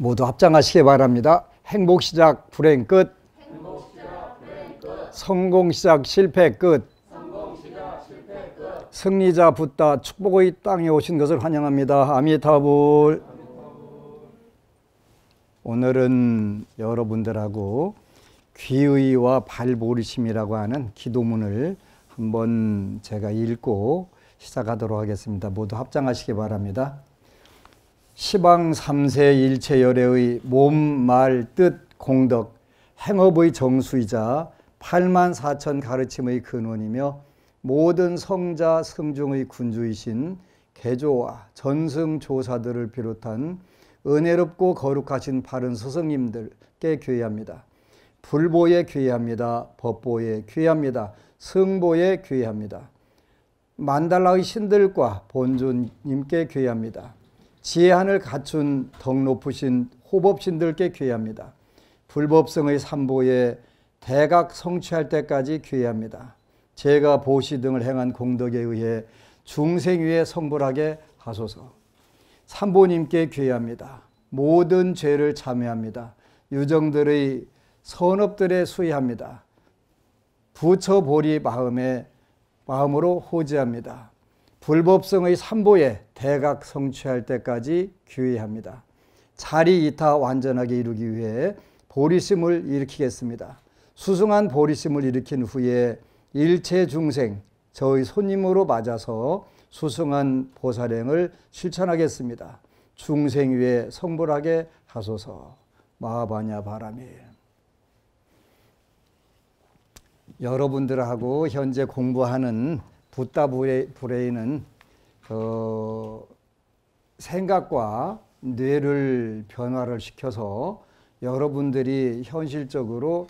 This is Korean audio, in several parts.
모두 합장하시기 바랍니다. 행복 시작, 불행 끝. 성공 시작, 실패 끝. 승리자 붓다 축복의 땅에 오신 것을 환영합니다. 아미타불. 오늘은 여러분들하고 귀의와 발보리심이라고 하는 기도문을 한번 제가 읽고 시작하도록 하겠습니다. 모두 합장하시기 바랍니다. 시방 3세 일체열애의 몸, 말, 뜻, 공덕, 행업의 정수이자 8만 4천 가르침의 근원이며 모든 성자 승중의 군주이신 개조와 전승 조사들을 비롯한 은혜롭고 거룩하신 바른 스승님들께 귀의합니다. 불보에 귀의합니다. 법보에 귀의합니다. 승보에 귀의합니다. 만달라의 신들과 본주님께 귀의합니다. 지혜한을 갖춘 덕 높으신 호법신들께 귀해합니다. 불법성의 삼보에 대각 성취할 때까지 귀해합니다. 제가 보시 등을 행한 공덕에 의해 중생 위에 성불하게 하소서. 삼보님께 귀해합니다. 모든 죄를 참회합니다. 유정들의 선업들에 수의합니다. 부처 보리 마음에 마음으로 호지합니다. 불법성의 삼보에 대각 성취할 때까지 규의합니다. 자리 이타 완전하게 이루기 위해 보리심을 일으키겠습니다. 수승한 보리심을 일으킨 후에 일체 중생 저의 손님으로 맞아서 수승한 보살행을 실천하겠습니다. 중생 위에 성불하게 하소서 마바냐 바람이 여러분들하고 현재 공부하는 부따 브레인은 어, 생각과 뇌를 변화를 시켜서 여러분들이 현실적으로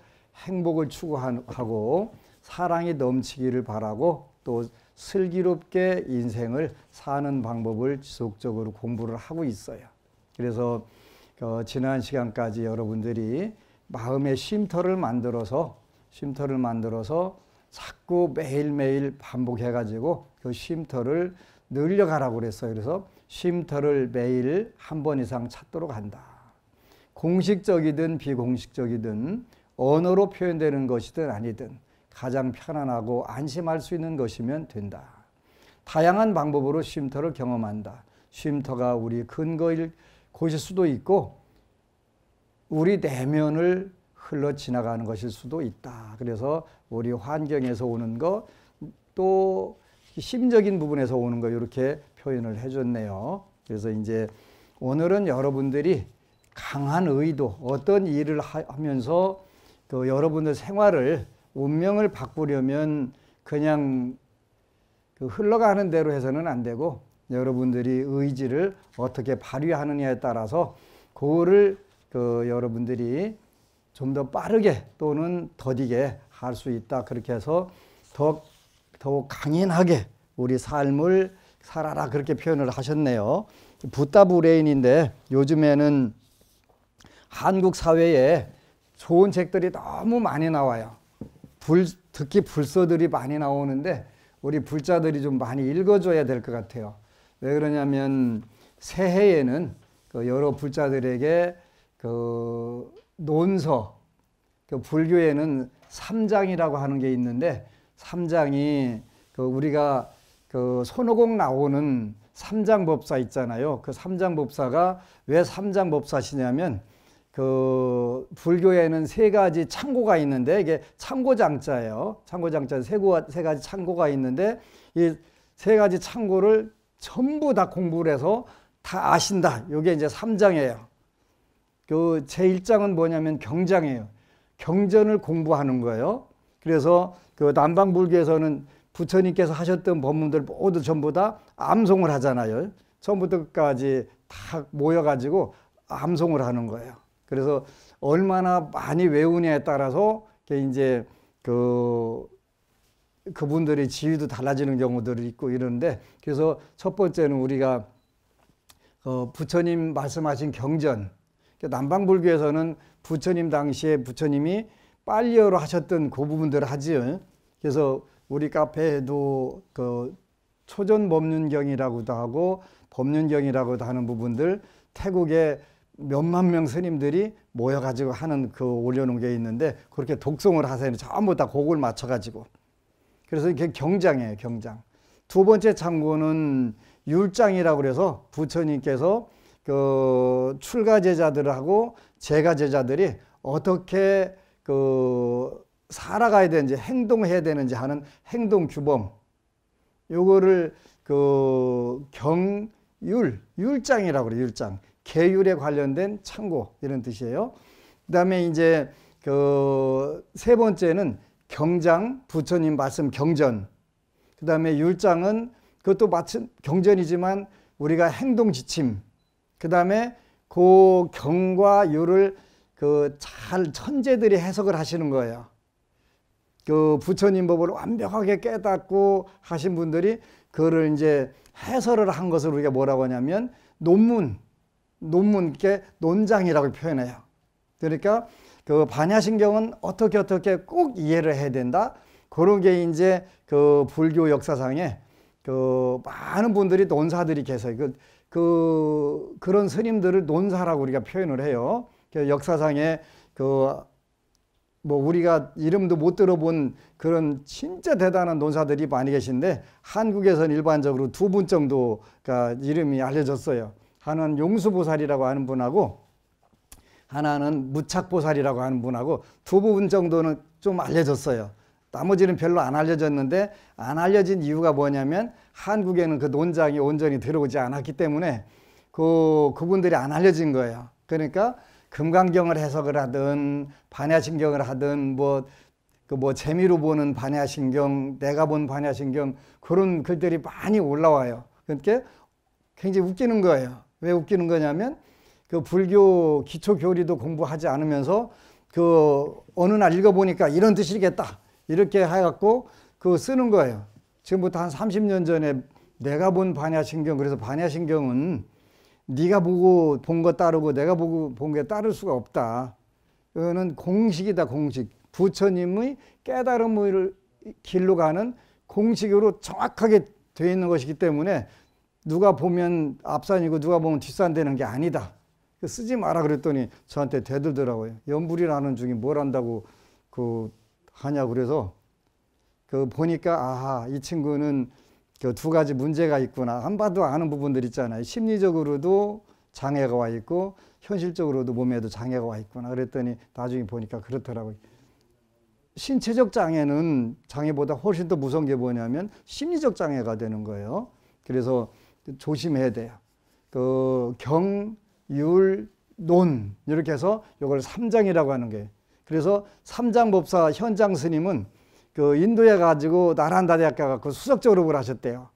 행복을 추구하고 사랑이 넘치기를 바라고 또 슬기롭게 인생을 사는 방법을 지속적으로 공부를 하고 있어요. 그래서 어, 지난 시간까지 여러분들이 마음의 쉼터를 만들어서 쉼터를 만들어서 자꾸 매일매일 반복해가지고 그 쉼터를 늘려가라고 그랬어요. 그래서 쉼터를 매일 한 번 이상 찾도록 한다. 공식적이든 비공식적이든 언어로 표현되는 것이든 아니든 가장 편안하고 안심할 수 있는 것이면 된다. 다양한 방법으로 쉼터를 경험한다. 쉼터가 우리 근거일 곳일 수도 있고 우리 내면을 흘러 지나가는 것일 수도 있다. 그래서 우리 환경에서 오는 거 또 심적인 부분에서 오는 거 이렇게 표현을 해줬네요. 그래서 이제 오늘은 여러분들이 강한 의도 어떤 일을 하면서 그 여러분들 생활을 운명을 바꾸려면 그냥 그 흘러가는 대로 해서는 안 되고 여러분들이 의지를 어떻게 발휘하느냐에 따라서 그거를 그 여러분들이 좀더 빠르게 또는 더디게 할 수 있다. 그렇게 해서 더, 더 강인하게 우리 삶을 살아라. 그렇게 표현을 하셨네요. 부타 부레인인데 요즘에는 한국 사회에 좋은 책들이 너무 많이 나와요. 불, 특히 불서들이 많이 나오는데 우리 불자들이 좀 많이 읽어줘야 될 것 같아요. 왜 그러냐면 새해에는 그 여러 불자들에게 그 논서, 그 불교에는 삼장이라고 하는 게 있는데 삼장이 그 우리가 그 손오공 나오는 삼장법사 있잖아요. 그 삼장법사가 왜 삼장법사시냐면 그 불교에는 세 가지 창고가 있는데 이게 창고장자예요. 창고장자 세, 세 가지 창고가 있는데 이 세 가지 창고를 전부 다 공부를 해서 다 아신다. 이게 이제 삼장이에요. 그 제1장은 뭐냐면 경장이에요. 경전을 공부하는 거예요. 그래서 그 남방불교에서는 부처님께서 하셨던 법문들 모두 전부 다 암송을 하잖아요. 처음부터 끝까지 다 모여가지고 암송을 하는 거예요. 그래서 얼마나 많이 외우냐에 따라서 이제 그 그분들의 지위도 달라지는 경우들이 있고 이런데 그래서 첫 번째는 우리가 어 부처님 말씀하신 경전 남방불교에서는 부처님 당시에 부처님이 빨리어로 하셨던 그 부분들을 하지. 그래서 우리 카페에도 그 초전 법륜경이라고도 하고 법륜경이라고도 하는 부분들 태국에 몇만 명 스님들이 모여가지고 하는 그 올려놓은 게 있는데 그렇게 독송을 하세요. 전부 다 곡을 맞춰가지고. 그래서 이게 경장이에요, 경장. 두 번째 창고는 율장이라고 그래서 부처님께서 그 출가 제자들하고 제가 제자들이 어떻게 그 살아가야 되는지 행동해야 되는지 하는 행동 규범 요거를 그 경율 율장이라고 그래요 율장 계율에 관련된 창고 이런 뜻이에요 그다음에 이제 그 세 번째는 경장 부처님 말씀 경전 그다음에 율장은 그것도 마침 경전이지만 우리가 행동 지침 그 다음에 그 경과 율을그잘 천재들이 해석을 하시는 거예요. 그 부처님 법을 완벽하게 깨닫고 하신 분들이 그거를 이제 해설을 한 것을 우리가 뭐라고 하냐면 논문, 논문께 논장이라고 표현해요. 그러니까 그 반야신경은 어떻게 어떻게 꼭 이해를 해야 된다. 그런 게 이제 그 불교 역사상에 그 많은 분들이 논사들이 계세요. 그그 그런 스님들을 논사라고 우리가 표현을 해요. 그 역사상에 그 뭐 우리가 이름도 못 들어본 그런 진짜 대단한 논사들이 많이 계신데 한국에서는 일반적으로 두 분 정도가 이름이 알려졌어요. 하나는 용수보살이라고 하는 분하고 하나는 무착보살이라고 하는 분하고 두 분 정도는 좀 알려졌어요. 나머지는 별로 안 알려졌는데 안 알려진 이유가 뭐냐면 한국에는 그 논장이 온전히 들어오지 않았기 때문에 그 그분들이 안 알려진 거예요. 그러니까 금강경을 해석을 하든 반야신경을 하든 뭐그뭐 그 뭐 재미로 보는 반야신경, 내가 본 반야신경 그런 글들이 많이 올라와요. 그러니까 굉장히 웃기는 거예요. 왜 웃기는 거냐면 그 불교 기초 교리도 공부하지 않으면서 그 어느 날 읽어보니까 이런 뜻이겠다 이렇게 해갖고 그 쓰는 거예요. 지금부터 한 30년 전에 내가 본 반야신경 그래서 반야신경은 네가 보고 본 거 따르고 내가 보고 본 게 따를 수가 없다. 이거는 공식이다 공식. 부처님의 깨달음을 길로 가는 공식으로 정확하게 되 있는 것이기 때문에 누가 보면 앞산이고 누가 보면 뒷산 되는 게 아니다. 그 쓰지 마라 그랬더니 저한테 대들더라고요. 연불이라는 중이 뭘 한다고 그 하냐 그래서 그 보니까 아하 이 친구는 그 두 가지 문제가 있구나 한 봐도 아는 부분들 있잖아요 심리적으로도 장애가 와 있고 현실적으로도 몸에도 장애가 와 있구나 그랬더니 나중에 보니까 그렇더라고요 신체적 장애는 장애보다 훨씬 더 무서운 게 뭐냐면 심리적 장애가 되는 거예요 그래서 조심해야 돼요 그 경, 율, 논 이렇게 해서 이걸 삼장이라고 하는 게 그래서 삼장법사 현장 스님은 그 인도에 가지고 나란다 대학가 갖 그 수석 졸업을 하셨대요.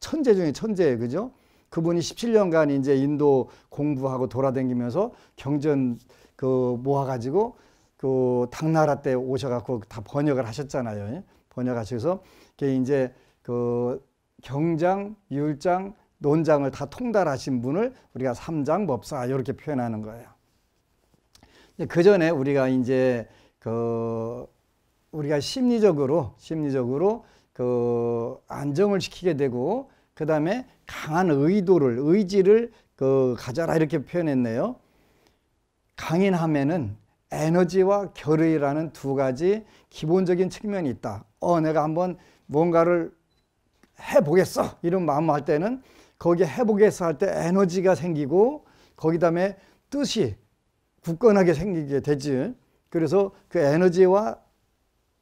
천재 중에 천재예요. 그죠? 그분이 17년간 이제 인도 공부하고 돌아다니면서 경전 그 모아 가지고 그 당나라 때 오셔 갖고 다 번역을 하셨잖아요. 예? 번역하셔서 게 이제 그 경장, 율장, 논장을 다 통달하신 분을 우리가 삼장 법사 이렇게 표현하는 거예요. 그 전에 우리가 이제 그 우리가 심리적으로 심리적으로 그 안정을 시키게 되고 그 다음에 강한 의도를 의지를 그 가져라 이렇게 표현했네요. 강인함에는 에너지와 결의라는 두 가지 기본적인 측면이 있다. 어, 내가 한번 뭔가를 해보겠어 이런 마음 할 때는 거기에 해보겠어 할 때 에너지가 생기고 거기 다음에 뜻이 굳건하게 생기게 되지. 그래서 그 에너지와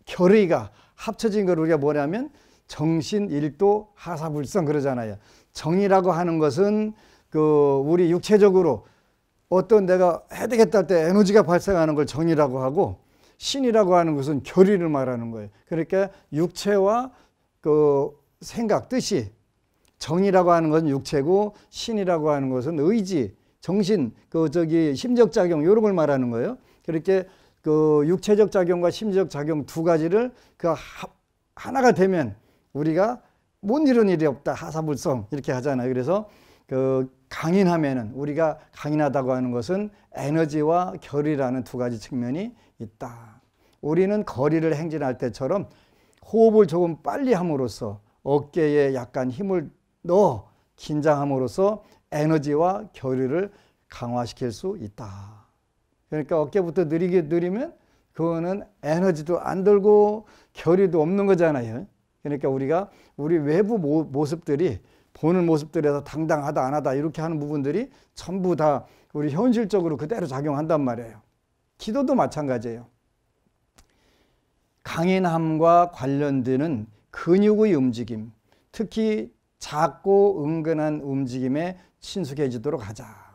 결의가 합쳐진 걸 우리가 뭐냐면 정신 일도 하사불성 그러잖아요. 정이라고 하는 것은 그 우리 육체적으로 어떤 내가 해야 되겠다 할 때 에너지가 발생하는 걸 정이라고 하고 신이라고 하는 것은 결의를 말하는 거예요. 그러니까 육체와 그 생각, 뜻이 정이라고 하는 것은 육체고 신이라고 하는 것은 의지, 정신, 그 저기 심적작용 이런 걸 말하는 거예요. 그렇게 그 육체적 작용과 심리적 작용 두 가지를 그 하나가 되면 우리가 못 이룬 일이 없다 하사불성 이렇게 하잖아요. 그래서 그 강인하면은 우리가 강인하다고 하는 것은 에너지와 결이라는 두 가지 측면이 있다. 우리는 거리를 행진할 때처럼 호흡을 조금 빨리 함으로써 어깨에 약간 힘을 넣어 긴장함으로써 에너지와 결의를 강화시킬 수 있다. 그러니까 어깨부터 느리게 느리면 그거는 에너지도 안 들고 결의도 없는 거잖아요. 그러니까 우리가 우리 외부 모습들이 보는 모습들에서 당당하다 안 하다 이렇게 하는 부분들이 전부 다 우리 현실적으로 그대로 작용한단 말이에요. 기도도 마찬가지예요. 강인함과 관련되는 근육의 움직임, 특히 작고 은근한 움직임에 친숙해지도록 하자.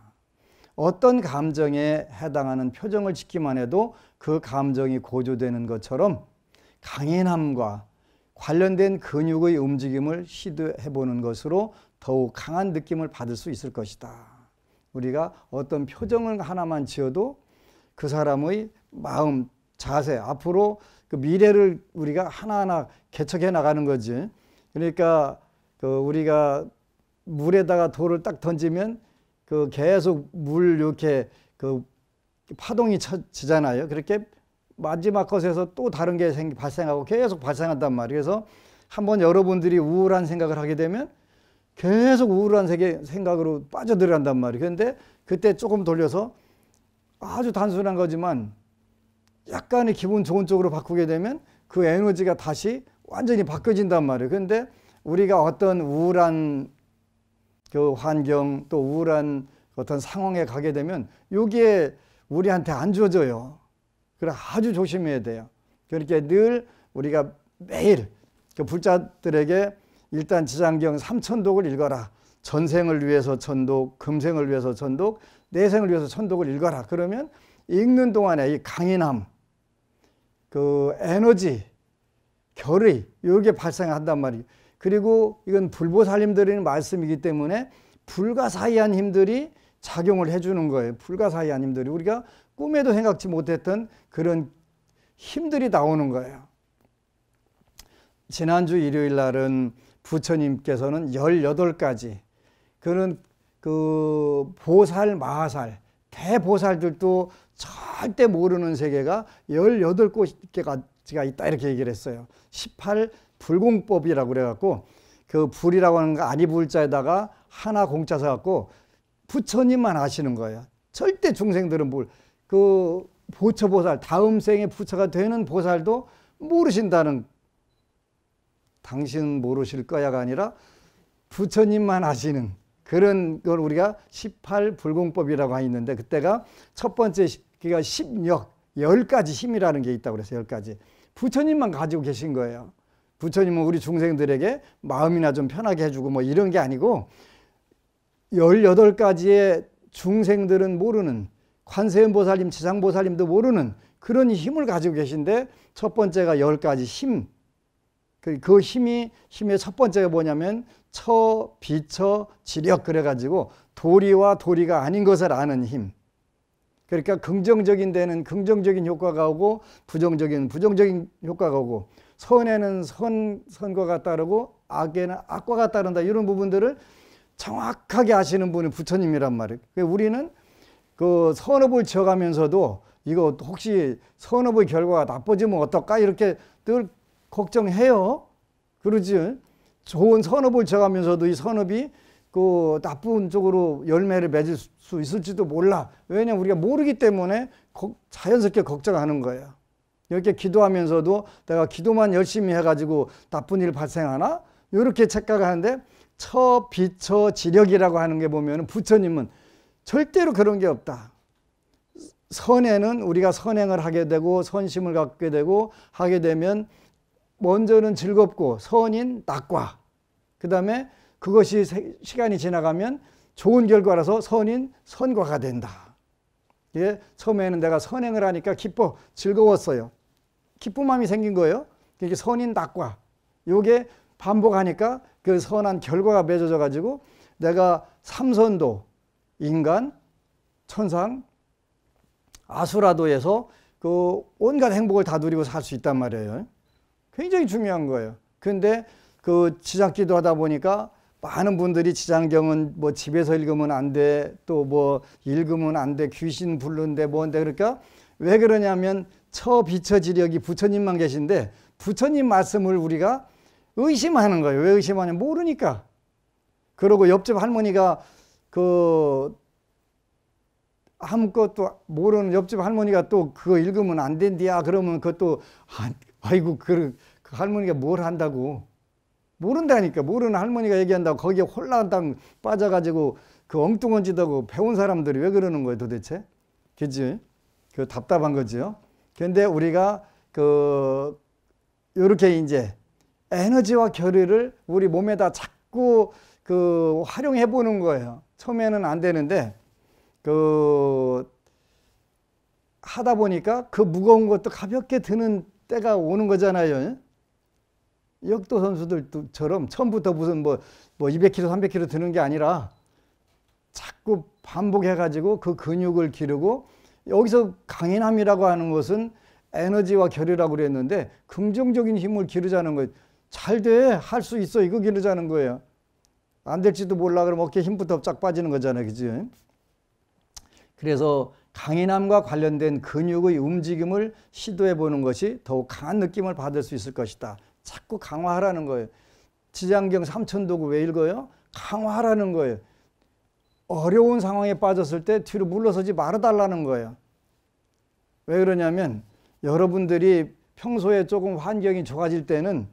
어떤 감정에 해당하는 표정을 짓기만 해도 그 감정이 고조되는 것처럼 강인함과 관련된 근육의 움직임을 시도해 보는 것으로 더욱 강한 느낌을 받을 수 있을 것이다. 우리가 어떤 표정을 하나만 지어도 그 사람의 마음, 자세, 앞으로 그 미래를 우리가 하나하나 개척해 나가는 거지. 그러니까 그 우리가 물에다가 돌을 딱 던지면 그 계속 물 이렇게 그 파동이 쳐지잖아요. 그렇게 마지막 것에서 또 다른 게 생, 발생하고 계속 발생한단 말이에요. 그래서 한번 여러분들이 우울한 생각을 하게 되면 계속 우울한 세계 생각으로 빠져들어간단 말이에요. 그런데 그때 조금 돌려서 아주 단순한 거지만 약간의 기분 좋은 쪽으로 바꾸게 되면 그 에너지가 다시 완전히 바뀌어진단 말이에요. 그런데 우리가 어떤 우울한 그 환경 또 우울한 어떤 상황에 가게 되면 여기에 우리한테 안 주어져요. 그래 아주 조심해야 돼요. 그렇게 그러니까 늘 우리가 매일 그 불자들에게 일단 지장경 삼천독을 읽어라. 전생을 위해서 천독, 금생을 위해서 천독, 내생을 위해서 천독을 읽어라. 그러면 읽는 동안에 이 강인함, 그 에너지, 결의, 요게 발생한단 말이에요. 그리고 이건 불보살님 드리는 말씀이기 때문에 불가사의한 힘들이 작용을 해주는 거예요. 불가사의한 힘들이 우리가 꿈에도 생각지 못했던 그런 힘들이 나오는 거예요. 지난주 일요일 날은 부처님께서는 18가지 그런 그 보살 마하살 대보살들도 절대 모르는 세계가 18개가 있다 이렇게 얘기를 했어요. 18 불공법이라고 그래갖고 그 불이라고 하는 거 아리불자에다가 하나 공짜 사갖고 부처님만 아시는 거예요. 절대 중생들은 뭘, 그 보처보살, 다음 생에 부처가 되는 보살도 모르신다는 당신 모르실 거야가 아니라 부처님만 아시는 그런 걸 우리가 18불공법이라고 하는데 그때가 첫 번째 기가 10력, 10가지 힘이라는 게 있다고 그래서 10가지. 부처님만 가지고 계신 거예요. 부처님은 우리 중생들에게 마음이나 좀 편하게 해주고 뭐 이런 게 아니고 18가지의 중생들은 모르는 관세음보살님, 지상보살님도 모르는 그런 힘을 가지고 계신데 첫 번째가 1 0 가지 힘. 그, 그 힘이 힘의 첫 번째가 뭐냐면 처, 비처, 지력 그래가지고 도리와 도리가 아닌 것을 아는 힘. 그러니까 긍정적인 데는 긍정적인 효과가 오고 부정적인 부정적인 효과가 오고 선에는 선, 선과 따르고 악에는 악과 따른다 이런 부분들을 정확하게 아시는 분이 부처님이란 말이에요. 그러니까 우리는 그 선업을 지어가면서도 이거 혹시 선업의 결과가 나빠지면 어떨까 이렇게 늘 걱정해요. 그러지. 좋은 선업을 지어가면서도 이 선업이 그 나쁜 쪽으로 열매를 맺을 수 있을지도 몰라. 왜냐 면 우리가 모르기 때문에 자연스럽게 걱정하는 거예요. 이렇게 기도하면서도 내가 기도만 열심히 해가지고 나쁜 일 발생하나? 이렇게 착각 하는데 처, 비처, 지력이라고 하는 게 보면 부처님은 절대로 그런 게 없다. 선에는 우리가 선행을 하게 되고 선심을 갖게 되고 하게 되면 먼저는 즐겁고 선인 낙과 그 다음에 그것이 시간이 지나가면 좋은 결과라서 선인 선과가 된다. 예, 처음에는 내가 선행을 하니까 기뻐 즐거웠어요. 기쁨함이 생긴 거예요. 이게 선인 낙과. 요게 반복하니까 그 선한 결과가 맺어져 가지고 내가 삼선도 인간, 천상, 아수라도에서 그 온갖 행복을 다 누리고 살 수 있단 말이에요. 굉장히 중요한 거예요. 근데 그 지장 기도하다 보니까 많은 분들이 지장경은 뭐 집에서 읽으면 안 돼, 또 뭐 읽으면 안 돼, 귀신 부른데 뭔데, 그러니까 왜 그러냐면 처비처지력이 부처님만 계신데 부처님 말씀을 우리가 의심하는 거예요. 왜 의심하냐? 모르니까. 그러고 옆집 할머니가 그 아무것도 모르는 옆집 할머니가 또 그거 읽으면 안 된디야. 그러면 그것도 아, 이고 그, 그, 할머니가 뭘 한다고. 모른다니까. 모르는 할머니가 얘기한다고 거기에 홀라당 빠져가지고 그 엉뚱한 짓하고 배운 사람들이 왜 그러는 거예요 도대체? 그지? 그 답답한 거지요. 그런데 우리가 그 이렇게 이제 에너지와 결의를 우리 몸에다 자꾸 그 활용해 보는 거예요. 처음에는 안 되는데 그 하다 보니까 그 무거운 것도 가볍게 드는 때가 오는 거잖아요. 역도 선수들처럼 처음부터 무슨 뭐, 뭐 200kg, 300kg 드는 게 아니라 자꾸 반복해가지고 그 근육을 기르고 여기서 강인함이라고 하는 것은 에너지와 결이라고 그랬는데 긍정적인 힘을 기르자는 거예요. 잘 돼. 할 수 있어. 이거 기르자는 거예요. 안 될지도 몰라 그러 어깨 힘부터 쫙 빠지는 거잖아요. 그지? 그래서 강인함과 관련된 근육의 움직임을 시도해 보는 것이 더욱 강한 느낌을 받을 수 있을 것이다. 자꾸 강화하라는 거예요. 지장경 삼천도구 왜 읽어요? 강화하라는 거예요. 어려운 상황에 빠졌을 때 뒤로 물러서지 말아달라는 거예요. 왜 그러냐면 여러분들이 평소에 조금 환경이 좋아질 때는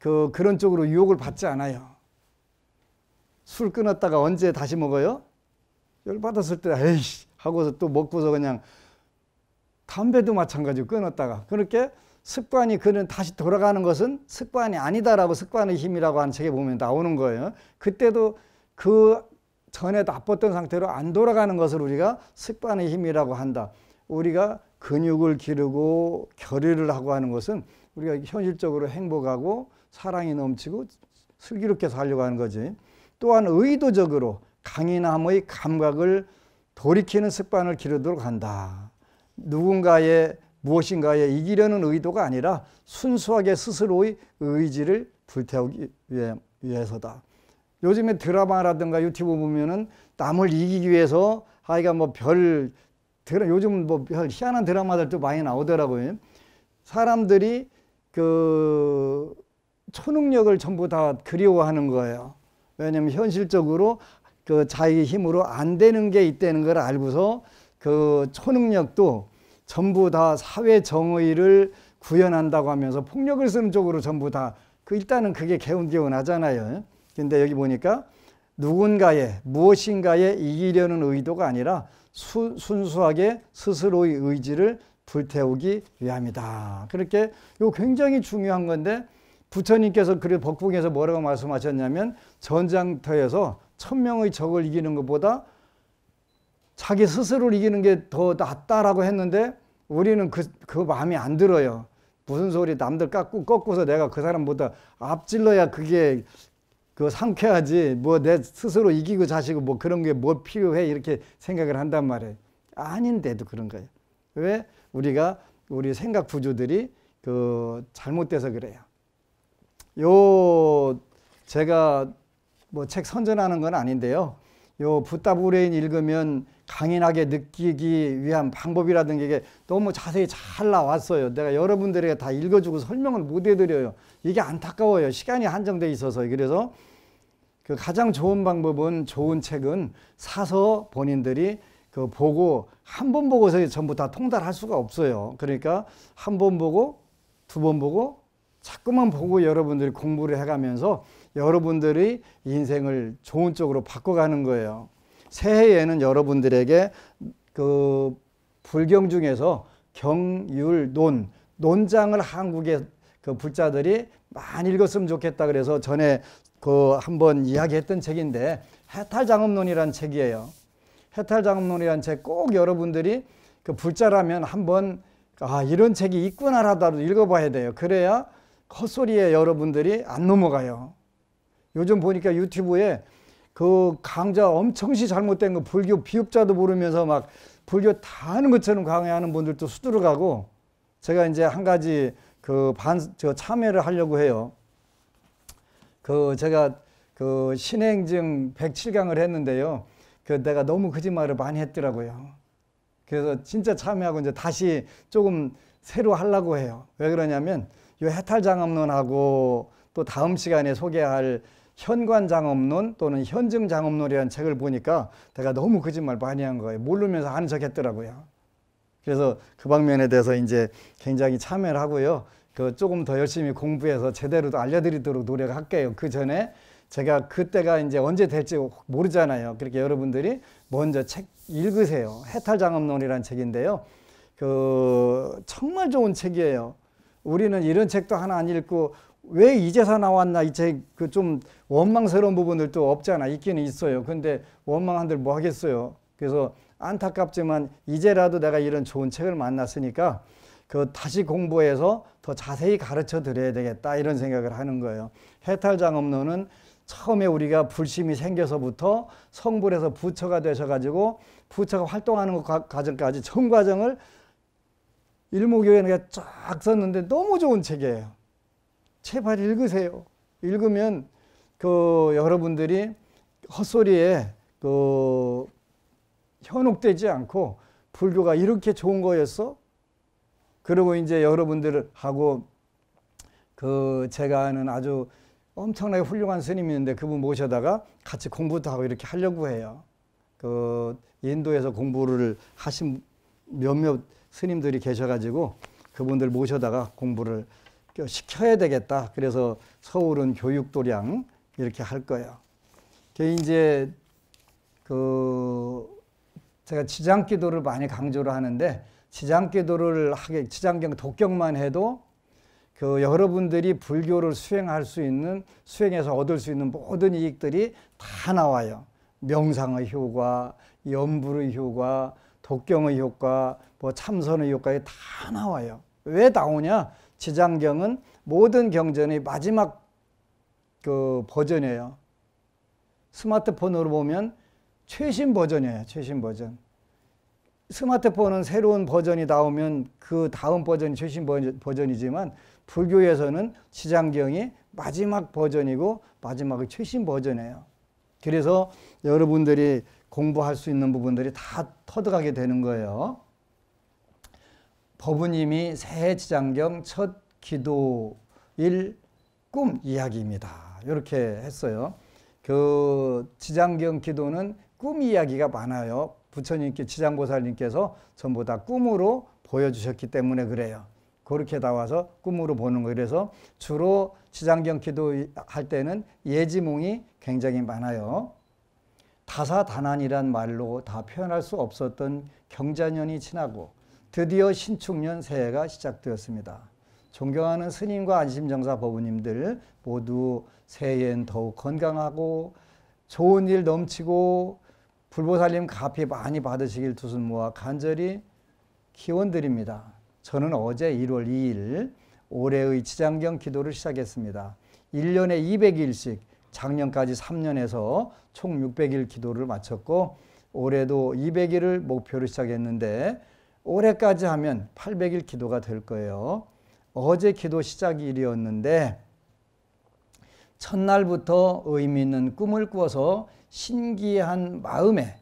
그 그런 쪽으로 유혹을 받지 않아요. 술 끊었다가 언제 다시 먹어요? 열 받았을 때 에이씨 하고서 또 먹고서 그냥 담배도 마찬가지로 끊었다가 그렇게 습관이 그는 다시 돌아가는 것은 습관이 아니다라고 습관의 힘이라고 하는 책에 보면 나오는 거예요. 그때도 그 전에 나빴던 상태로 안 돌아가는 것을 우리가 습관의 힘이라고 한다. 우리가 근육을 기르고 결의를 하고 하는 것은 우리가 현실적으로 행복하고 사랑이 넘치고 슬기롭게 살려고 하는 거지. 또한 의도적으로 강인함의 감각을 돌이키는 습관을 기르도록 한다. 누군가의 무엇인가에 이기려는 의도가 아니라 순수하게 스스로의 의지를 불태우기 위해서다. 요즘에 드라마라든가 유튜브 보면은 남을 이기기 위해서 하여간 뭐별 드라 요즘 뭐별 희한한 드라마들도 많이 나오더라고요. 사람들이 그 초능력을 전부 다 그리워하는 거예요. 왜냐면 현실적으로 그 자기 힘으로 안 되는 게 있다는 걸 알고서 그 초능력도 전부 다 사회 정의를 구현한다고 하면서 폭력을 쓰는 쪽으로 전부 다 그 일단은 그게 개운개운하잖아요. 근데 여기 보니까 누군가의 무엇인가에 이기려는 의도가 아니라 수, 순수하게 스스로의 의지를 불태우기 위함이다. 그렇게 요 굉장히 중요한 건데 부처님께서 그 법궁에서 뭐라고 말씀하셨냐면 전장터에서 천명의 적을 이기는 것보다 자기 스스로를 이기는 게 더 낫다라고 했는데 우리는 그, 그 마음이 안 들어요. 무슨 소리 남들 깎고 꺾고서 내가 그 사람보다 앞질러야 그게 그 상쾌하지 뭐 내 스스로 이기고 자시고 뭐 그런 게 뭐 필요해 이렇게 생각을 한단 말이에요. 아닌데도 그런 거예요. 왜 우리가 우리 생각 구조들이 그 잘못돼서 그래요. 요 제가 뭐 책 선전하는 건 아닌데요. 요 부타브레인 읽으면 강인하게 느끼기 위한 방법이라든지 이게 너무 자세히 잘 나왔어요. 내가 여러분들에게 다 읽어주고 설명을 못 해드려요. 이게 안타까워요. 시간이 한정돼 있어서. 그래서 그 가장 좋은 방법은 좋은 책은 사서 본인들이 그 보고 한 번 보고서 전부 다 통달할 수가 없어요. 그러니까 한 번 보고 두 번 보고 자꾸만 보고 여러분들이 공부를 해가면서 여러분들의 인생을 좋은 쪽으로 바꿔가는 거예요. 새해에는 여러분들에게 그 불경 중에서 경율 논 논장을 한국의 그 불자들이 많이 읽었으면 좋겠다 그래서 전에 그 한 번 이야기했던 책인데 해탈장엄론이란 책이에요. 해탈장엄론이란 책 꼭 여러분들이 그 불자라면 한번 아 이런 책이 있구나라도 읽어봐야 돼요. 그래야 헛소리에 여러분들이 안 넘어가요. 요즘 보니까 유튜브에 그 강좌 엄청시 잘못된 거 불교 비읍자도 모르면서 막 불교 다 하는 것처럼 강의하는 분들도 수두룩하고 제가 이제 한 가지 그 반, 저 참여를 하려고 해요. 그 제가 그 신행증 107강을 했는데요. 그 내가 너무 거짓말을 많이 했더라고요. 그래서 진짜 참여하고 이제 다시 조금 새로 하려고 해요. 왜 그러냐면 이 해탈장엄론하고 또 다음 시간에 소개할 현관장엄론 또는 현증장엄론이라는 책을 보니까 내가 너무 거짓말 많이 한 거예요. 모르면서 하는척 했더라고요. 그래서 그 방면에 대해서 이제 굉장히 참여를 하고요. 그 조금 더 열심히 공부해서 제대로 알려드리도록 노력할게요. 그 전에 제가 그때가 이제 언제 될지 모르잖아요. 그렇게 여러분들이 먼저 책 읽으세요. 해탈장엄론이라는 책인데요. 그 정말 좋은 책이에요. 우리는 이런 책도 하나 안 읽고 왜 이제서 나왔나 이 책 그 좀 원망스러운 부분들 또 없잖아 있기는 있어요. 근데 원망한들 뭐 하겠어요. 그래서 안타깝지만 이제라도 내가 이런 좋은 책을 만났으니까 그 다시 공부해서 더 자세히 가르쳐 드려야 되겠다 이런 생각을 하는 거예요. 해탈 장엄론은 처음에 우리가 불심이 생겨서부터 성불에서 부처가 되셔가지고 부처가 활동하는 과정까지 전 과정을 일목요연하게 쫙 썼는데 너무 좋은 책이에요. 제발 읽으세요. 읽으면 그 여러분들이 헛소리에 그 현혹되지 않고 불교가 이렇게 좋은 거였어? 그리고 이제 여러분들하고 그 제가 아는 아주 엄청나게 훌륭한 스님이 있는데 그분 모셔다가 같이 공부도 하고 이렇게 하려고 해요. 그 인도에서 공부를 하신 몇몇 스님들이 계셔가지고 그분들 모셔다가 공부를 시켜야 되겠다. 그래서 서울은 교육도량 이렇게 할 거예요. 그 이제 그 제가 지장 기도를 많이 강조를 하는데 지장기도를 하게 지장경 독경만 해도 그 여러분들이 불교를 수행할 수 있는 수행해서 얻을 수 있는 모든 이익들이 다 나와요. 명상의 효과, 염불의 효과, 독경의 효과, 뭐 참선의 효과에 다 나와요. 왜 나오냐? 지장경은 모든 경전의 마지막 그 버전이에요. 스마트폰으로 보면 최신 버전이에요. 최신 버전. 스마트폰은 새로운 버전이 나오면 그 다음 버전이 최신 버전이지만 불교에서는 지장경이 마지막 버전이고 마지막의 최신 버전이에요. 그래서 여러분들이 공부할 수 있는 부분들이 다 터득하게 되는 거예요. 법은님이 새해 지장경 첫 기도일 꿈 이야기입니다. 이렇게 했어요. 그 지장경 기도는 꿈 이야기가 많아요. 부처님께 지장보살님께서 전부 다 꿈으로 보여주셨기 때문에 그래요. 그렇게 나와서 꿈으로 보는 거 그래서 주로 지장경 기도할 때는 예지몽이 굉장히 많아요. 다사다난이란 말로 다 표현할 수 없었던 경자년이 지나고 드디어 신축년 새해가 시작되었습니다. 존경하는 스님과 안심정사 법부님들 모두 새해엔 더욱 건강하고 좋은 일 넘치고 불보살님 가피 많이 받으시길 두순 모아 간절히 기원드립니다. 저는 어제 1월 2일 올해의 지장경 기도를 시작했습니다. 1년에 200일씩 작년까지 3년에서 총 600일 기도를 마쳤고 올해도 200일을 목표로 시작했는데 올해까지 하면 800일 기도가 될 거예요. 어제 기도 시작일이었는데 첫날부터 의미 있는 꿈을 꾸어서 신기한 마음에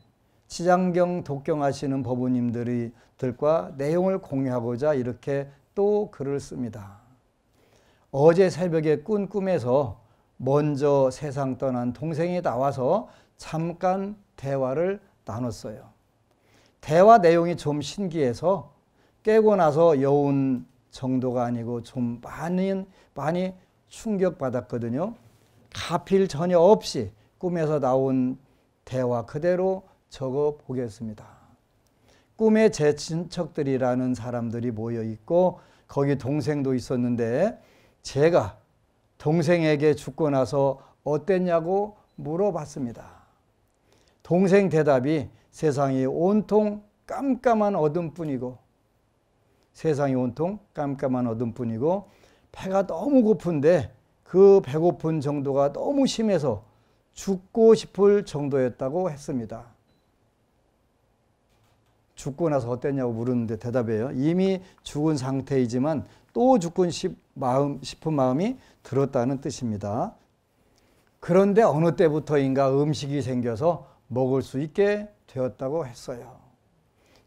지장경 독경하시는 법부님들과 내용을 공유하고자 이렇게 또 글을 씁니다. 어제 새벽에 꾼 꿈에서 먼저 세상 떠난 동생이 나와서 잠깐 대화를 나눴어요. 대화 내용이 좀 신기해서 깨고 나서 여운 정도가 아니고 좀 많이, 많이 충격받았거든요. 가필 전혀 없이 꿈에서 나온 대화 그대로 적어 보겠습니다. 꿈에 제 친척들이라는 사람들이 모여 있고 거기 동생도 있었는데 제가 동생에게 죽고 나서 어땠냐고 물어봤습니다. 동생 대답이 세상이 온통 깜깜한 어둠뿐이고 세상이 온통 깜깜한 어둠뿐이고 배가 너무 고픈데 그 배고픈 정도가 너무 심해서 죽고 싶을 정도였다고 했습니다. 죽고 나서 어땠냐고 물었는데 대답해요. 이미 죽은 상태이지만 또 죽고 마음, 싶은 마음이 들었다는 뜻입니다. 그런데 어느 때부터인가 음식이 생겨서 먹을 수 있게 되었다고 했어요.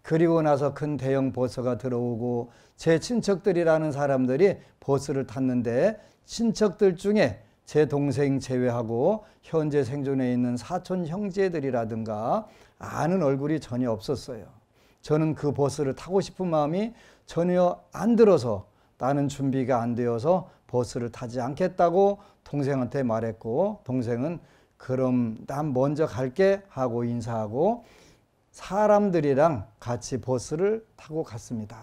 그리고 나서 큰 대형 버스가 들어오고 제 친척들이라는 사람들이 버스를 탔는데 친척들 중에 제 동생 제외하고 현재 생존해 있는 사촌 형제들이라든가 아는 얼굴이 전혀 없었어요. 저는 그 버스를 타고 싶은 마음이 전혀 안 들어서 나는 준비가 안 되어서 버스를 타지 않겠다고 동생한테 말했고 동생은 그럼 난 먼저 갈게 하고 인사하고 사람들이랑 같이 버스를 타고 갔습니다.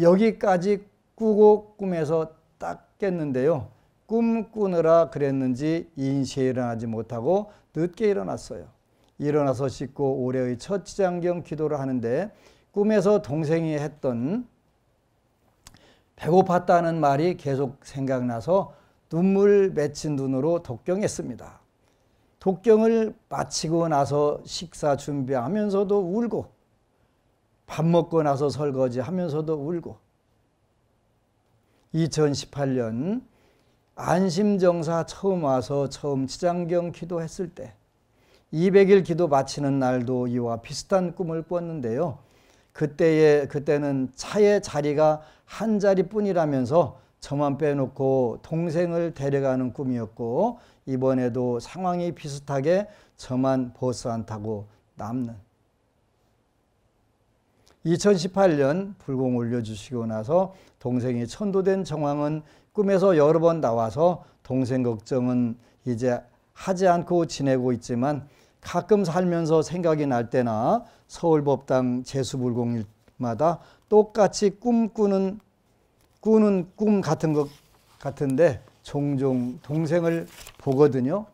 여기까지 꾸고 꿈에서 딱 깼는데요. 꿈꾸느라 그랬는지 인시에 일어나지 못하고 늦게 일어났어요. 일어나서 씻고 올해의 첫 지장경 기도를 하는데 꿈에서 동생이 했던 배고팠다는 말이 계속 생각나서 눈물 맺힌 눈으로 독경했습니다. 독경을 마치고 나서 식사 준비하면서도 울고 밥 먹고 나서 설거지 하면서도 울고 2018년 안심정사 처음 와서 처음 치장경 기도했을 때 200일 기도 마치는 날도 이와 비슷한 꿈을 꿨는데요. 그때에 그때는 차의 자리가 한 자리뿐이라면서 저만 빼놓고 동생을 데려가는 꿈이었고 이번에도 상황이 비슷하게 저만 버스 안 타고 남는 2018년 불공 올려주시고 나서 동생이 천도된 정황은 꿈에서 여러 번 나와서 동생 걱정은 이제 하지 않고 지내고 있지만 가끔 살면서 생각이 날 때나 서울법당 재수불공일마다 똑같이 꿈꾸는 꾸는 꿈 같은 것 같은데 종종 동생을 보거든요.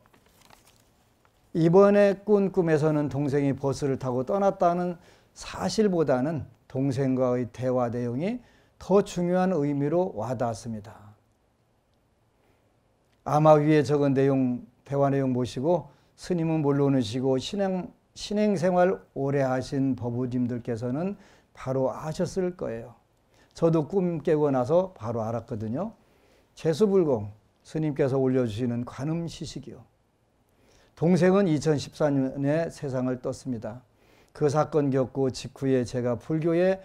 이번에 꾼 꿈에서는 동생이 버스를 타고 떠났다는 사실보다는 동생과의 대화 내용이 더 중요한 의미로 와닿았습니다. 아마위에 적은 내용 대화 내용 보시고 스님은 물라오시고 신행 신행생활 오래 하신 법우님들께서는 바로 아셨을 거예요. 저도 꿈 깨고 나서 바로 알았거든요. 재수불공 스님께서 올려주시는 관음시식이요. 동생은 2014년에 세상을 떴습니다. 그 사건 겪고 직후에 제가 불교에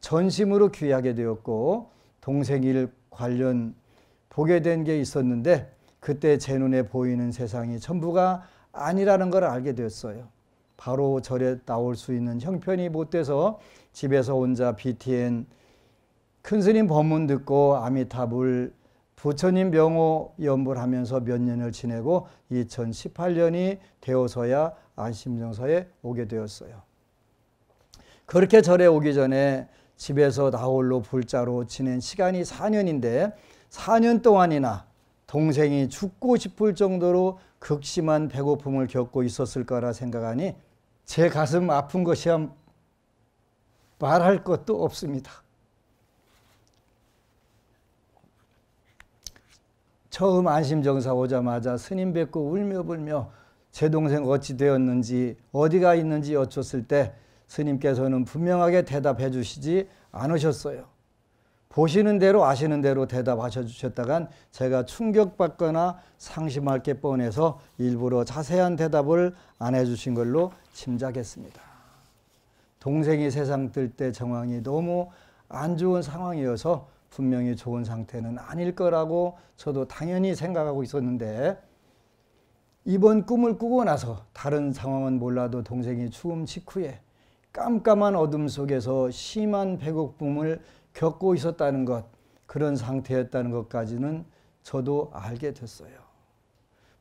전심으로 귀하게 되었고 동생일 관련 보게 된 게 있었는데 그때 제 눈에 보이는 세상이 전부가 아니라는 걸 알게 됐어요. 바로 절에 나올 수 있는 형편이 못 돼서 집에서 혼자 BTN 큰스님 법문 듣고 아미타불 부처님 명호 연불하면서 몇 년을 지내고 2018년이 되어서야 안심정서에 오게 되었어요. 그렇게 절에 오기 전에 집에서 나홀로 불자로 지낸 시간이 4년인데 4년 동안이나 동생이 죽고 싶을 정도로 극심한 배고픔을 겪고 있었을 거라 생각하니 제 가슴 아픈 것이야 말할 것도 없습니다. 처음 안심정사 오자마자 스님 뵙고 울며불며 제 동생 어찌 되었는지 어디가 있는지 여쭙을 때 스님께서는 분명하게 대답해 주시지 않으셨어요. 보시는 대로 아시는 대로 대답하셔 주셨다간 제가 충격받거나 상심할 게 뻔해서 일부러 자세한 대답을 안 해주신 걸로 짐작했습니다. 동생이 세상 뜰 때 정황이 너무 안 좋은 상황이어서 분명히 좋은 상태는 아닐 거라고 저도 당연히 생각하고 있었는데 이번 꿈을 꾸고 나서 다른 상황은 몰라도 동생이 죽음 직후에 깜깜한 어둠 속에서 심한 배고픔을 겪고 있었다는 것, 그런 상태였다는 것까지는 저도 알게 됐어요.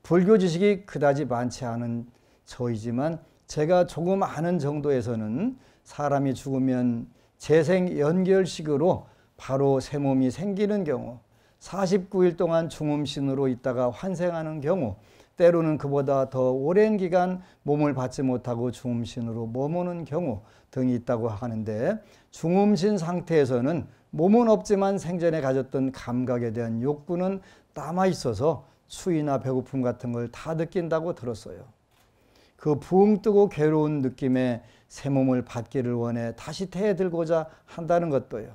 불교 지식이 그다지 많지 않은 저이지만 제가 조금 아는 정도에서는 사람이 죽으면 재생 연결식으로 바로 새 몸이 생기는 경우, 49일 동안 중음신으로 있다가 환생하는 경우, 때로는 그보다 더 오랜 기간 몸을 받지 못하고 중음신으로 머무는 경우 등이 있다고 하는데 중음신 상태에서는 몸은 없지만 생전에 가졌던 감각에 대한 욕구는 남아 있어서 추위나 배고픔 같은 걸 다 느낀다고 들었어요. 그 붕 뜨고 괴로운 느낌에 새 몸을 받기를 원해 다시 태들고자 한다는 것도요.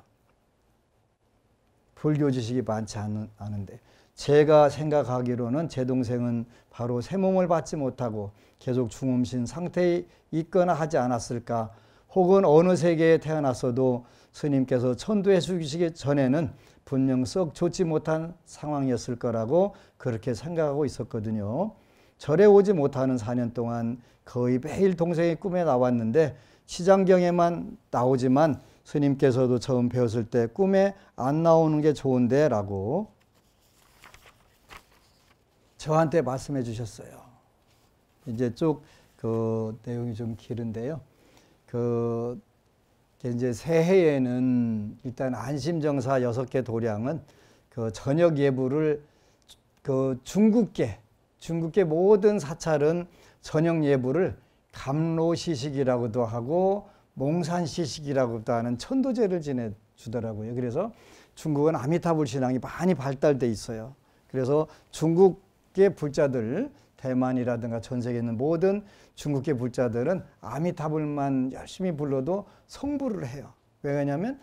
불교 지식이 많지 않은, 않은데 제가 생각하기로는 제 동생은 바로 새 몸을 받지 못하고 계속 중음신 상태에 있거나 하지 않았을까 혹은 어느 세계에 태어났어도 스님께서 천도해 주시기 전에는 분명 썩 좋지 못한 상황이었을 거라고 그렇게 생각하고 있었거든요. 절에 오지 못하는 4년 동안 거의 매일 동생의 꿈에 나왔는데 시장경에만 나오지만 스님께서도 처음 배웠을 때 꿈에 안 나오는 게 좋은데 라고 저한테 말씀해 주셨어요. 이제 쭉그 내용이 좀 길은데요. 그 이제 새해에는 일단 안심정사 여섯 개 도량은 그 저녁 예불을 그 중국계 중국계 모든 사찰은 저녁 예불을 감로시식이라고도 하고 몽산시식이라고도 하는 천도제를 지내 주더라고요. 그래서 중국은 아미타불 신앙이 많이 발달돼 있어요. 그래서 중국 중국계 불자들 대만이라든가 전 세계에 있는 모든 중국계 불자들은 아미타불만 열심히 불러도 성불을 해요. 왜냐하면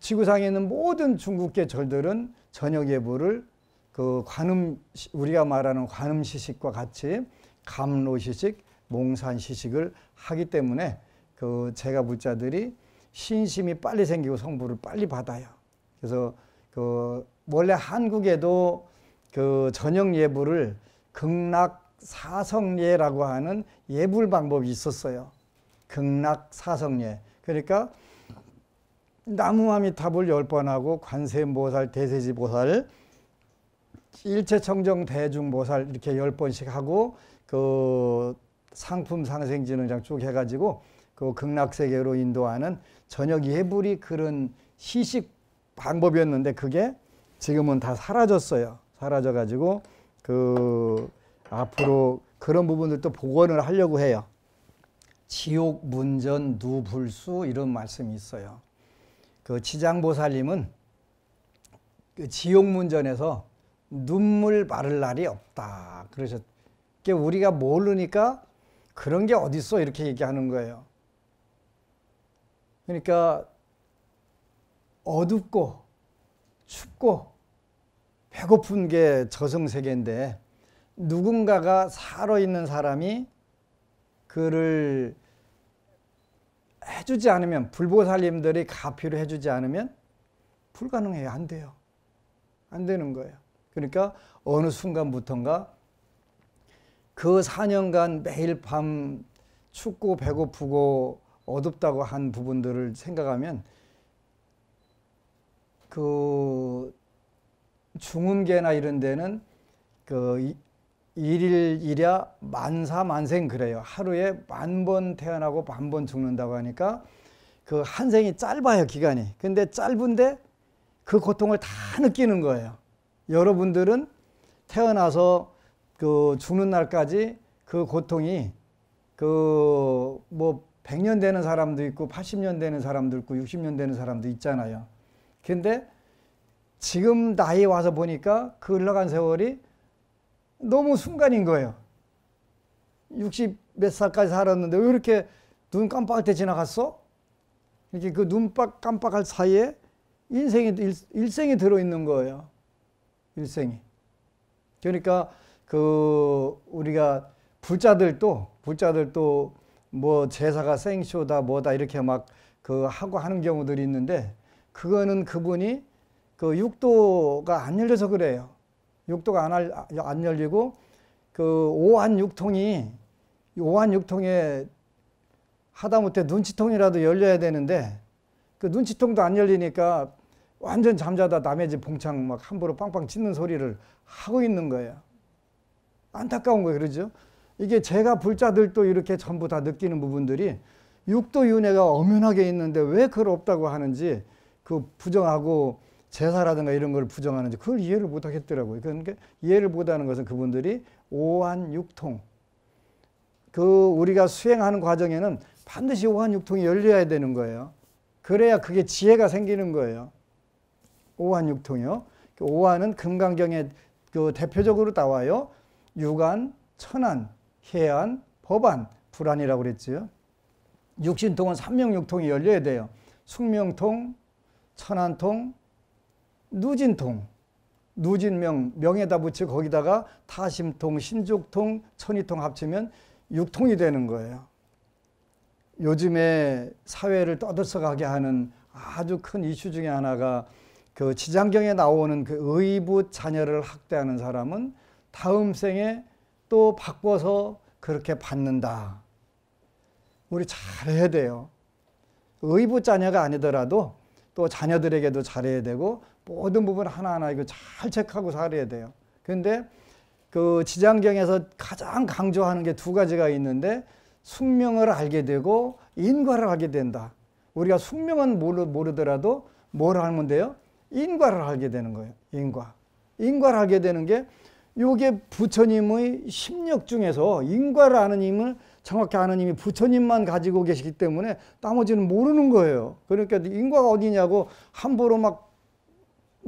지구상에 있는 모든 중국계 절들은 저녁 예불을 그 관음 우리가 말하는 관음 시식과 같이 감로 시식, 몽산 시식을 하기 때문에 그 제가 불자들이 신심이 빨리 생기고 성부를 빨리 받아요. 그래서 그 원래 한국에도 그 저녁 예불을 극락 사성예라고 하는 예불 방법이 있었어요. 극락 사성예 그러니까 나무아미탑을 열 번 하고 관세음보살, 대세지보살, 일체청정 대중보살 이렇게 열 번씩 하고 그 상품 상생진흥장 쭉 해가지고 그 극락세계로 인도하는 저녁 예불이 그런 시식 방법이었는데 그게 지금은 다 사라졌어요. 사라져 가지고 그 앞으로 그런 부분들도 복원을 하려고 해요. 지옥 문전 누불수 이런 말씀이 있어요. 그 지장보살님은 그 지옥 문전에서 눈물 마를 날이 없다 그러셨. 게 우리가 모르니까 그런 게 어디 있어 이렇게 얘기하는 거예요. 그러니까 어둡고 춥고 배고픈 게 저승세계인데 누군가가 살아있는 사람이 그를 해주지 않으면 불보살님들이 가피로 해주지 않으면 불가능해요. 안 돼요. 안 되는 거예요. 그러니까 어느 순간부턴가 그 4년간 매일 밤 춥고 배고프고 어둡다고 한 부분들을 생각하면 그 중음계나 이런 데는 그 일일 이랴 만사 만생 그래요. 하루에 만 번 태어나고 만번 죽는다고 하니까 그 한 생이 짧아요 기간이. 근데 짧은데 그 고통을 다 느끼는 거예요. 여러분들은 태어나서 그 죽는 날까지 그 고통이 그 뭐 100년 되는 사람도 있고 80년 되는 사람도 있고 60년 되는 사람도 있잖아요. 근데 지금 나이 와서 보니까 그 흘러간 세월이 너무 순간인 거예요. 60 몇 살까지 살았는데 왜 이렇게 눈 깜빡할 때 지나갔어? 이렇게 그 눈 깜빡할 사이에 인생이 일, 생이 들어있는 거예요. 일생이. 그러니까 그 우리가 불자들도 불자들도 뭐 제사가 생쇼다 뭐다 이렇게 막 그 하고 하는 경우들이 있는데 그거는 그분이 그 육도가 안 열려서 그래요. 육도가 안, 알, 안 열리고 그 오한 육통이 오한 육통에 하다못해 눈치통이라도 열려야 되는데 그 눈치통도 안 열리니까 완전 잠자다 남의 집 봉창 막 함부로 빵빵 찢는 소리를 하고 있는 거예요. 안타까운 거예요. 그러죠? 이게 제가 불자들도 이렇게 전부 다 느끼는 부분들이 육도 윤회가 엄연하게 있는데 왜 그걸 없다고 하는지 그 부정하고 제사라든가 이런 걸 부정하는지 그걸 이해를 못 하겠더라고요. 그러니까, 그러니까 이해를 못 하는 것은 그분들이 오한육통. 그 우리가 수행하는 과정에는 반드시 오한육통이 열려야 되는 거예요. 그래야 그게 지혜가 생기는 거예요. 오한육통이요. 그 오한은 금강경에 그 대표적으로 나와요. 육안, 천안, 해안, 법안, 불안이라고 그랬지 육신통은 삼명육통이 열려야 돼요. 숙명통, 천안통, 누진통, 누진명, 명에다 붙이고 거기다가 타심통, 신족통, 천이통 합치면 육통이 되는 거예요. 요즘에 사회를 떠들썩하게 하는 아주 큰 이슈 중에 하나가 그 지장경에 나오는 그 의붓 자녀를 학대하는 사람은 다음 생에 또 바꿔서 그렇게 받는다. 우리 잘해야 돼요. 의붓 자녀가 아니더라도 또 자녀들에게도 잘해야 되고 모든 부분 하나하나 이거 잘 체크하고 살아야 돼요. 근데 그 지장경에서 가장 강조하는 게 두 가지가 있는데 숙명을 알게 되고 인과를 하게 된다. 우리가 숙명은 모르, 모르더라도 뭘 하면 돼요? 인과를 하게 되는 거예요. 인과. 인과를 하게 되는 게 요게 부처님의 심력 중에서 인과를 아는 힘을 정확히 아는 힘이 부처님만 가지고 계시기 때문에 나머지는 모르는 거예요. 그러니까 인과가 어디냐고 함부로 막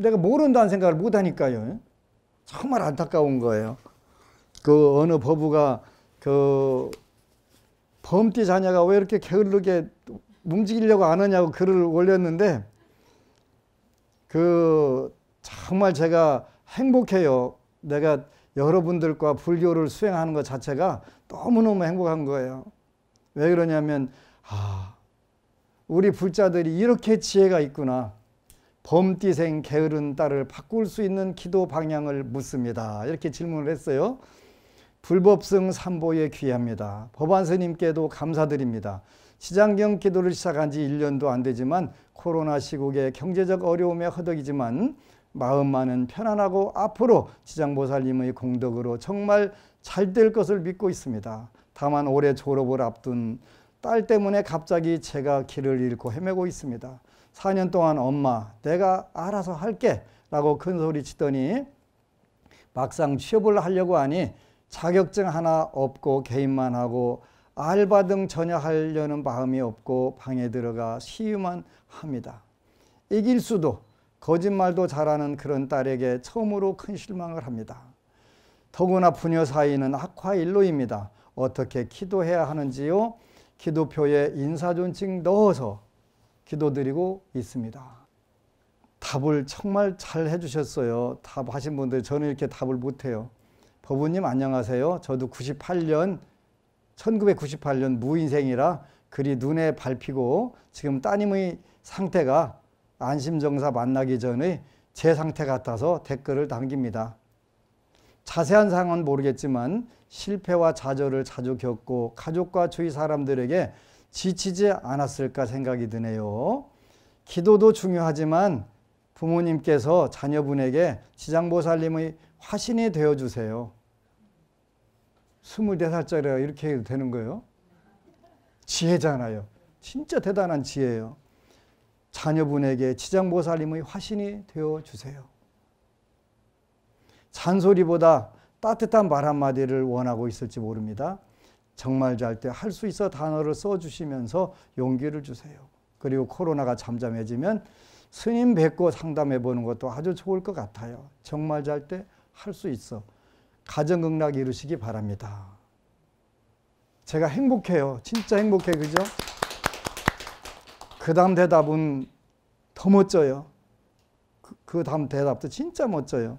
내가 모른다는 생각을 못 하니까요. 정말 안타까운 거예요. 그 어느 법부가 그 범띠 자녀가 왜 이렇게 게을르게 움직이려고 안 하냐고 글을 올렸는데 그 정말 제가 행복해요. 내가 여러분들과 불교를 수행하는 것 자체가 너무너무 행복한 거예요. 왜 그러냐면 아 우리 불자들이 이렇게 지혜가 있구나. 범띠생 게으른 딸을 바꿀 수 있는 기도 방향을 묻습니다. 이렇게 질문을 했어요. 불법승 삼보에 귀합니다. 법안스님께도 감사드립니다. 시장경 기도를 시작한 지 1년도 안 되지만 코로나 시국의 경제적 어려움에 허덕이지만 마음만은 편안하고 앞으로 지장보살님의 공덕으로 정말 잘 될 것을 믿고 있습니다. 다만 올해 졸업을 앞둔 딸 때문에 갑자기 제가 길을 잃고 헤매고 있습니다. 4년 동안 엄마 내가 알아서 할게 라고 큰소리 치더니 막상 취업을 하려고 하니 자격증 하나 없고 개인만 하고 알바 등 전혀 하려는 마음이 없고 방에 들어가 시위만 합니다. 이길 수도 거짓말도 잘하는 그런 딸에게 처음으로 큰 실망을 합니다. 더구나 부녀 사이는 악화일로입니다. 어떻게 기도해야 하는지요? 기도표에 인사존칭 넣어서 기도드리고 있습니다. 답을 정말 잘 해주셨어요. 답하신 분들, 저는 이렇게 답을 못해요. 법우님 안녕하세요. 저도 98년, 1998년 무인생이라 그리 눈에 밟히고 지금 따님의 상태가 안심정사 만나기 전의 제 상태 같아서 댓글을 남깁니다. 자세한 상황은 모르겠지만 실패와 좌절을 자주 겪고 가족과 주위 사람들에게 지치지 않았을까 생각이 드네요. 기도도 중요하지만 부모님께서 자녀분에게 지장보살님의 화신이 되어 주세요. 24살짜리가 이렇게 해도 되는 거예요. 지혜잖아요. 진짜 대단한 지혜예요. 자녀분에게 지장보살님의 화신이 되어 주세요. 잔소리보다 따뜻한 말 한마디를 원하고 있을지 모릅니다. 정말 잘 때 할 수 있어 단어를 써주시면서 용기를 주세요. 그리고 코로나가 잠잠해지면 스님 뵙고 상담해 보는 것도 아주 좋을 것 같아요. 정말 잘 때 할 수 있어. 가정극락 이루시기 바랍니다. 제가 행복해요. 진짜 행복해, 그죠? 그 다음 대답은 더 멋져요. 그, 그 다음 대답도 진짜 멋져요.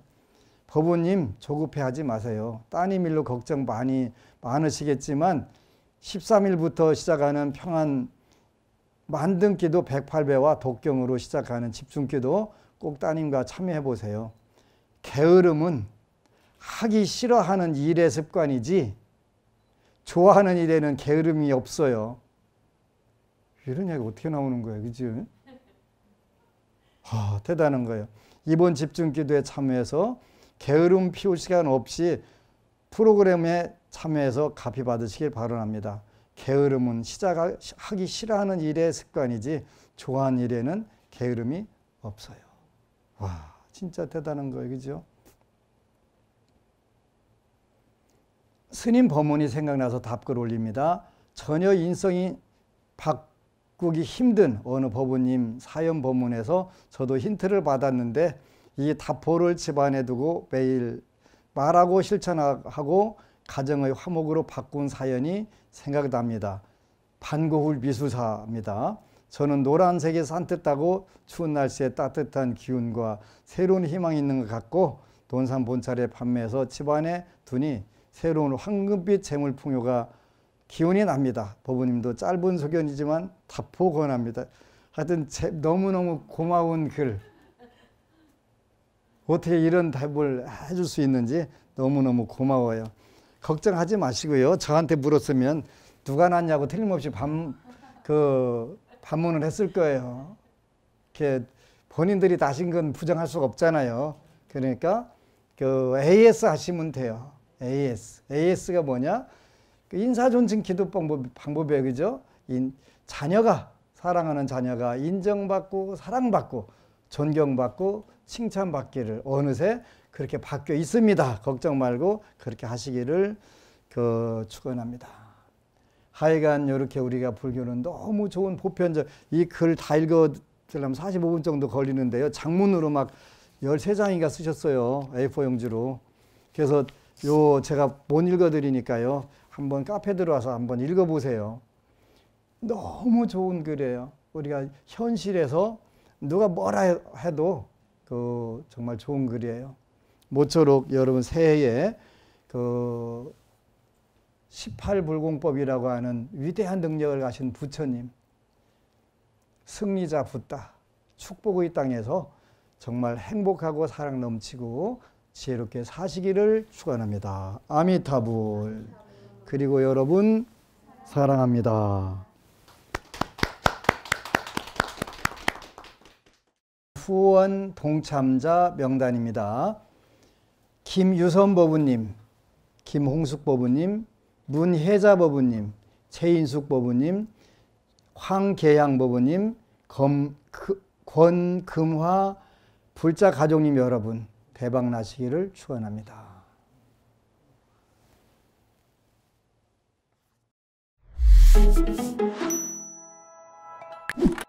법원님 조급해하지 마세요. 따님 일로 걱정 많이 많으시겠지만 13일부터 시작하는 평안 만등기도 108배와 독경으로 시작하는 집중기도 꼭 따님과 참여해 보세요. 게으름은 하기 싫어하는 일의 습관이지 좋아하는 일에는 게으름이 없어요. 이런 이야기 어떻게 나오는 거예요, 그죠? 아, 대단한 거예요. 이번 집중 기도에 참여해서 게으름 피울 시간 없이 프로그램에 참여해서 갚이 받으시길 바라합니다. 게으름은 시작하기 싫어하는 일의 습관이지 좋아하는 일에는 게으름이 없어요. 와 진짜 대단한 거예요. 그죠? 스님 법문이 생각나서 답글 올립니다. 전혀 인성이 바꾸기 힘든 어느 법원님 사연 법문에서 저도 힌트를 받았는데 이 답포를 집안에 두고 매일 말하고 실천하고 가정의 화목으로 바꾼 사연이 생각납니다. 반고울 미술사입니다. 저는 노란색이 산뜻하고 추운 날씨에 따뜻한 기운과 새로운 희망이 있는 것 같고 돈산 본찰에 판매해서 집안에 두니 새로운 황금빛 재물 풍요가 기운이 납니다. 법원님도 짧은 소견이지만 답보 권합니다. 하여튼 너무너무 고마운 글 어떻게 이런 답을 해 줄 수 있는지 너무너무 고마워요. 걱정하지 마시고요. 저한테 물었으면 누가 낳냐고 틀림없이 반, 그, 반문을 했을 거예요. 이렇게 본인들이 다신 건 부정할 수가 없잖아요. 그러니까 그 AS 하시면 돼요. AS. AS가 뭐냐? 그 인사존칭 기도 방법, 방법에 그죠? 인, 자녀가 사랑하는 자녀가 인정받고 사랑받고 존경받고 칭찬받기를 어느새 그렇게 바뀌어 있습니다. 걱정 말고 그렇게 하시기를 그 축원합니다. 하여간 이렇게 우리가 불교는 너무 좋은 보편적 이 글 다 읽어 들려면 45분 정도 걸리는데요. 장문으로 막 13장인가 쓰셨어요. A4 용지로. 그래서 요 제가 못 읽어 드리니까요. 한번 카페 들어와서 한번 읽어 보세요. 너무 좋은 글이에요. 우리가 현실에서 누가 뭐라 해도 그 정말 좋은 글이에요. 모쪼록 여러분 새해에 그 18불공법이라고 하는 위대한 능력을 가신 부처님 승리자 붓다 축복의 땅에서 정말 행복하고 사랑 넘치고 지혜롭게 사시기를 축원합니다. 아미타불. 그리고 여러분 사랑합니다. 후원 동참자 명단입니다. 김유선 법우님, 김홍숙 법우님, 문혜자 법우님, 최인숙 법우님, 황계양 법우님, 검, 그, 권금화 불자 가족님 여러분 대박 나시기를 축원합니다. y